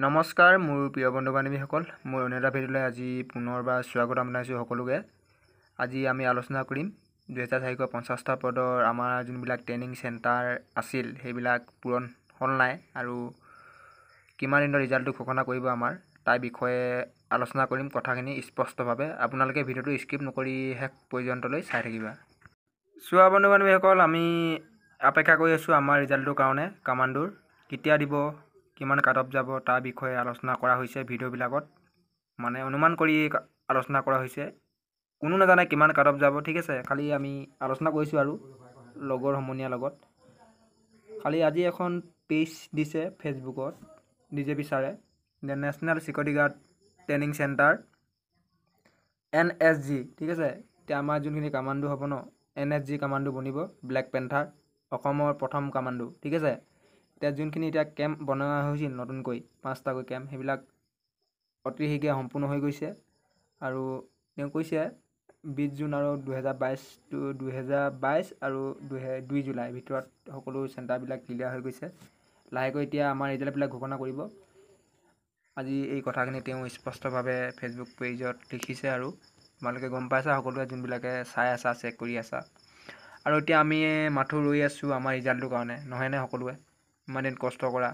নমস্কাৰ মোৰ প্ৰিয় বন্ধু বান্ধৱীসকল মই অনিতা ভেদীলৈ আজি পুনৰবাৰ স্বাগতম জনাইছোঁ সকলোকে আজি আমি আলোচনা কৰিম দুহেজাৰ চাৰিশ পঞ্চাছটা পদৰ আমাৰ যোনবিলাক ট্ৰেইনিং চেণ্টাৰ আছিল সেইবিলাক পূৰণ হ'ল নাই আৰু কিমান দিনৰ ৰিজাল্টটো ঘোষণা কৰিব আমাৰ তাৰ বিষয়ে আলোচনা কৰিম কথাখিনি স্পষ্টভাৱে আপোনালোকে ভিডিঅ'টো স্কিপ নকৰি শেষ পৰ্যন্তলৈ চাই থাকিবা চোৱা বন্ধু বান্ধৱীসকল আমি অপেক্ষা কৰি আছোঁ আমাৰ ৰিজাল্টটোৰ কাৰণে কামাণ্ডোৰ কেতিয়া দিব কিমান কাটঅফ যাব তাৰ বিষয়ে আলোচনা কৰা হৈছে ভিডিঅ'বিলাকত মানে অনুমান কৰি আলোচনা কৰা হৈছে কোনো নাজানে কিমান কাটঅফ যাব ঠিক আছে খালি আমি আলোচনা কৰিছোঁ আৰু লগৰ সমনীয়াৰ লগত খালি আজি এখন পেজ দিছে ফেচবুকত পি ছাৰে যে national security guard training centre N S G ঠিক আছে এতিয়া আমাৰ যোনখিনি কামাণ্ডো হ'ব ন এন এছ জি কামাণ্ডো বনিব ব্লেক পেন্থাৰ অসমৰ প্ৰথম কামাণ্ডো ঠিক আছে এতিয়া যোনখিনি এতিয়া কেম্প বনোৱা হৈছিল নতুনকৈ পাঁচটাকৈ কেম্প সেইবিলাক অতি শীঘ্ৰে সম্পূৰ্ণ হৈ গৈছে আৰু তেওঁ কৈছে বিছ জুন আৰু দুহেজাৰ বাইছ বাইছটো দুহেজাৰ বাইছ আৰু দুহেজাৰ দুই জুলাইৰ ভিতৰত সকলো চেণ্টাৰবিলাক ক্লিয়াৰ হৈ গৈছে লাহেকৈ এতিয়া আমাৰ ৰিজাল্টবিলাক ঘোষণা কৰিব আজি এই কথাখিনি তেওঁ স্পষ্টভাৱে ফেচবুক পেজত লিখিছে আৰু তোমালোকে গম পাইছা সকলোৱে যোনবিলাকে চাই আছা চেক কৰি আছা আৰু এতিয়া আমি মাথো ৰৈ আছোঁ আমাৰ ৰিজাল্টটোৰ কাৰণে নহয়নে সকলোৱে ইমান দিন কষ্ট কৰা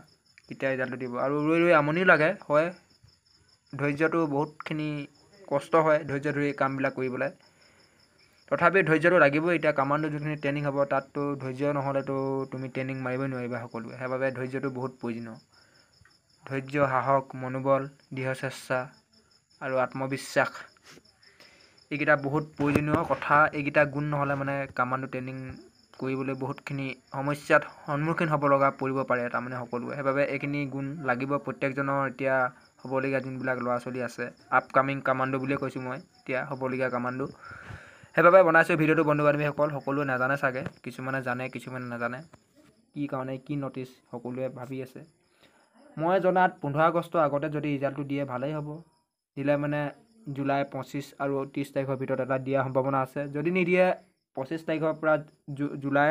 কেতিয়া ৰিজাল্টটো দিব আৰু ৰৈ ৰৈ আমনিও লাগে হয় ধৈৰ্যটো বহুতখিনি কষ্ট হয় ধৈৰ্য ধৰি কামবিলাক কৰিবলৈ তথাপি ধৈৰ্যটো লাগিবই এতিয়া কামাণ্ডো যোনখিনি ট্ৰেইনিং হ'ব তাততো ধৈৰ্য নহ'লেতো তুমি ট্ৰেইনিং মাৰিবই নোৱাৰিবা সকলোৱে সেইবাবে ধৈৰ্যটো বহুত প্ৰয়োজনীয় ধৈৰ্য সাহস মনোবল দৃঢ় দৃঢ়চেচ্ছা আৰু আত্মবিশ্বাস এইকেইটা বহুত প্ৰয়োজনীয় কথা এইকেইটা গুণ নহ'লে মানে কামাণ্ডো ট্ৰেইনিং কৰিবলৈ বহুতখিনি সমস্যাত সন্মুখীন হ'ব লগা পৰিব পাৰে তাৰমানে সকলোৱে সেইবাবে এইখিনি গুণ লাগিব প্ৰত্যেকজনৰ এতিয়া হ'বলগীয়া যোনবিলাক ল'ৰা ছোৱালী আছে আপকামিং কামাণ্ডো বুলিয়ে কৈছোঁ মই এতিয়া হ'বলগীয়া কামাণ্ডো সেইবাবে বনাইছোঁ ভিডিঅ'টো বন্ধু বান্ধৱীসকল সকলোৱে নাজানে চাগে কিছুমানে জানে কিছুমানে নাজানে কি কাৰণে কি নটিছ সকলোৱে ভাবি আছে মই জনাত পোন্ধৰ আগষ্টৰ আগতে যদি ৰিজাল্টটো দিয়ে ভালেই হ'ব দিলে মানে জুলাই পঁচিছ আৰু ত্ৰিছ তাৰিখৰ ভিতৰত এটা দিয়াৰ সম্ভাৱনা আছে যদি নিদিয়ে পঁচিছ তাৰিখৰ পৰা জুলাই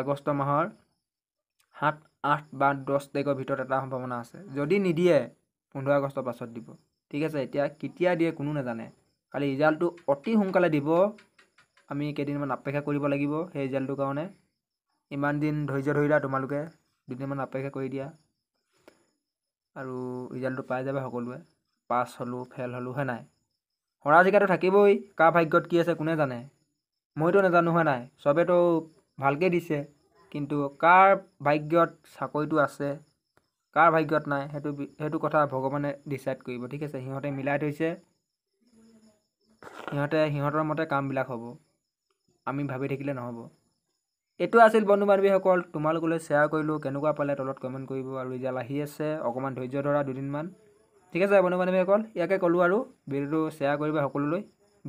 আগষ্ট মাহৰ সাত আঠ বা দহ তাৰিখৰ ভিতৰত এটা সম্ভাৱনা আছে যদি নিদিয়ে পোন্ধৰ আগষ্টৰ পাছত দিব ঠিক আছে এতিয়া কেতিয়া দিয়ে কোনো নাজানে খালি ৰিজাল্টটো অতি সোনকালে দিব আমি কেইদিনমান অপেক্ষা কৰিব লাগিব সেই ৰিজাল্টটোৰ কাৰণে ইমান দিন ধৈৰ্য ধৰিলা তোমালোকে দুদিনমান অপেক্ষা কৰি দিয়া আৰু ৰিজাল্টটো পাই যাবা সকলোৱে পাছ হ'লোঁ ফেল হ'লোঁ হে নাই হৰা জিকাটো থাকিবই কাৰ ভাগ্যত কি আছে কোনে জানে মইতো নাজানো হোৱা নাই চবেতো ভালকৈ দিছে কিন্তু কাৰ ভাগ্যত চাকৰিটো আছে কাৰ ভাগ্যত নাই সেইটো সেইটো কথা ভগৱানে ডিচাইড কৰিব ঠিক আছে সিহঁতে মিলাই থৈছে সিহঁতে সিহঁতৰ মতে কামবিলাক হ'ব আমি ভাবি থাকিলে নহ'ব এইটো আছিল বন্ধু বান্ধৱীসকল তোমালোকলৈ শ্বেয়াৰ কৰিলোঁ কেনেকুৱা পালে তলত কমেণ্ট কৰিব আৰু ৰিজাল্ট আহি আছে অকণমান ধৈৰ্য ধৰা দুদিনমান ঠিক আছে বন্ধু বান্ধৱীসকল ইয়াকে ক'লোঁ আৰু ভিডিঅ'টো শ্বেয়াৰ কৰিব সকলোলৈ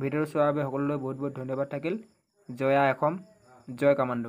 ভিডিঅ'টো চোৱাৰ বাবে সকলোলৈ বহুত বহুত ধন্যবাদ থাকিল জয়া এখম জয় কামাণ্ড